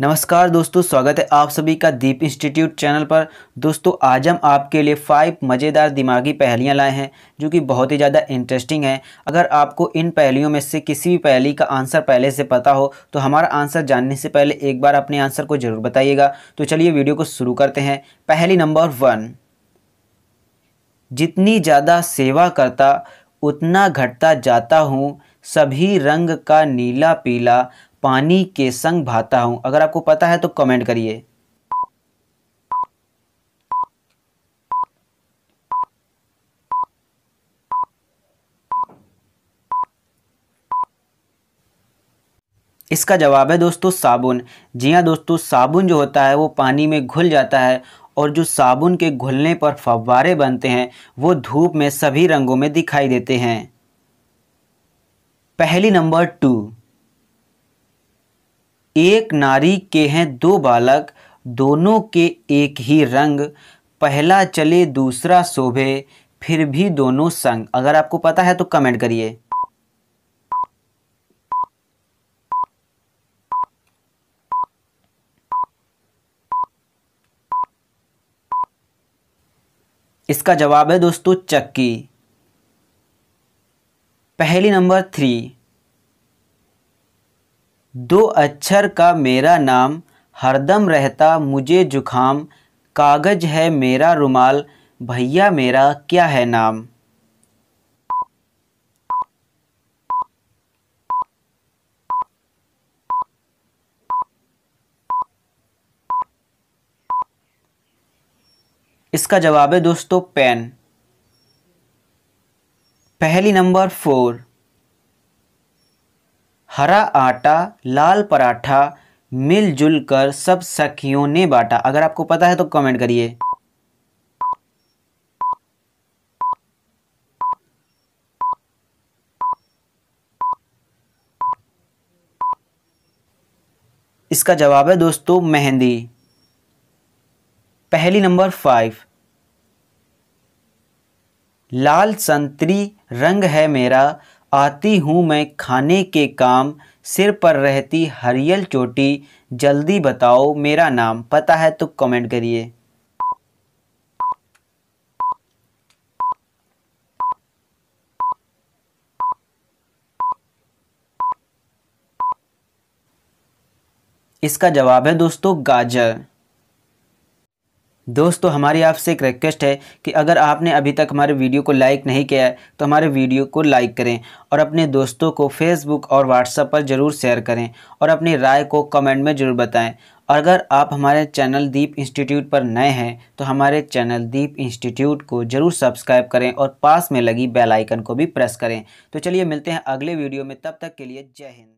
नमस्कार दोस्तों स्वागत है आप सभी का दीप इंस्टीट्यूट चैनल पर दोस्तों आज हम आपके लिए फाइव मज़ेदार दिमागी पहलियाँ लाए हैं जो कि बहुत ही ज़्यादा इंटरेस्टिंग है अगर आपको इन पहेलियों में से किसी भी पहेली का आंसर पहले से पता हो तो हमारा आंसर जानने से पहले एक बार अपने आंसर को ज़रूर बताइएगा तो चलिए वीडियो को शुरू करते हैं पहली नंबर वन जितनी ज़्यादा सेवा करता उतना घटता जाता हूँ सभी रंग का नीला पीला पानी के संग भाता हूं अगर आपको पता है तो कमेंट करिए इसका जवाब है दोस्तों साबुन जी हाँ दोस्तों साबुन जो होता है वो पानी में घुल जाता है और जो साबुन के घुलने पर फव्वारे बनते हैं वो धूप में सभी रंगों में दिखाई देते हैं पहली नंबर टू एक नारी के हैं दो बालक दोनों के एक ही रंग पहला चले दूसरा शोभे फिर भी दोनों संग अगर आपको पता है तो कमेंट करिए इसका जवाब है दोस्तों चक्की पहली नंबर थ्री दो अक्षर का मेरा नाम हरदम रहता मुझे जुखाम कागज है मेरा रुमाल भैया मेरा क्या है नाम इसका जवाब है दोस्तों पेन पहली नंबर फोर हरा आटा लाल पराठा मिलजुल कर सब सखियों ने बांटा अगर आपको पता है तो कमेंट करिए इसका जवाब है दोस्तों मेहंदी पहली नंबर फाइव लाल संतरी रंग है मेरा आती हूँ मैं खाने के काम सिर पर रहती हरियल चोटी जल्दी बताओ मेरा नाम पता है तो कमेंट करिए इसका जवाब है दोस्तों गाजर दोस्तों हमारी आपसे एक रिक्वेस्ट है कि अगर आपने अभी तक हमारे वीडियो को लाइक नहीं किया है तो हमारे वीडियो को लाइक करें और अपने दोस्तों को फेसबुक और व्हाट्सएप पर ज़रूर शेयर करें और अपनी राय को कमेंट में ज़रूर बताएं और अगर आप हमारे चैनल दीप इंस्टीट्यूट पर नए हैं तो हमारे चैनल दीप इंस्टीट्यूट को ज़रूर सब्सक्राइब करें और पास में लगी बेलाइकन को भी प्रेस करें तो चलिए मिलते हैं अगले वीडियो में तब तक के लिए जय हिंद